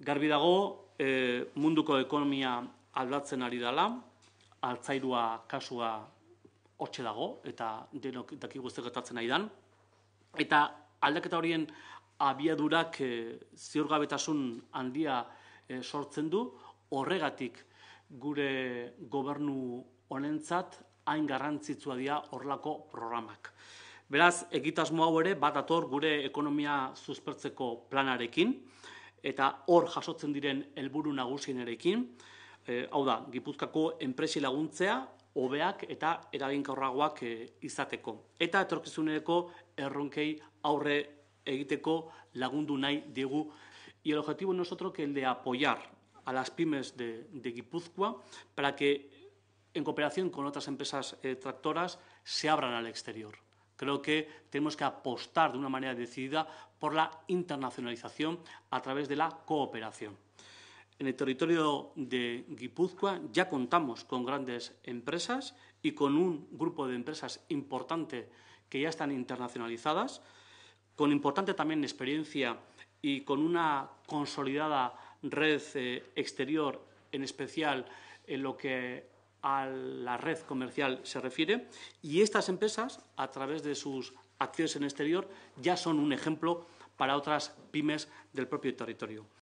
Garbi dago e, munduko ekonomia aldatzen ari dala, altzairua kasua hortxe dago, eta denok daki guztek atatzen dan. Eta aldaketa horien abiadurak e, ziorgabetasun handia e, sortzen du, horregatik gure gobernu honentzat hain garrantzitsua dira horlako programak. Beraz, egitasmo hau ere, bat ator gure ekonomia zuzpertzeko planarekin, eta hor jasotzen diren helburu nagusienerekin, e, eh, hau da, Gipuzkako enpresi laguntzea, hobeak eta eraginkorragoak eh, izateko. Eta etorkizuneko erronkei aurre egiteko lagundu nahi digu. Y el objetivo nosotro que el de apoyar a las pymes de, de Gipuzkoa para que en cooperación con otras empresas eh, tractoras se abran al exterior. Creo que tenemos que apostar de una manera decidida por la internacionalización a través de la cooperación. En el territorio de Guipúzcoa ya contamos con grandes empresas y con un grupo de empresas importante que ya están internacionalizadas, con importante también experiencia y con una consolidada red eh, exterior, en especial en lo que a la red comercial se refiere, y estas empresas, a través de sus acciones en exterior, ya son un ejemplo para otras pymes del propio territorio.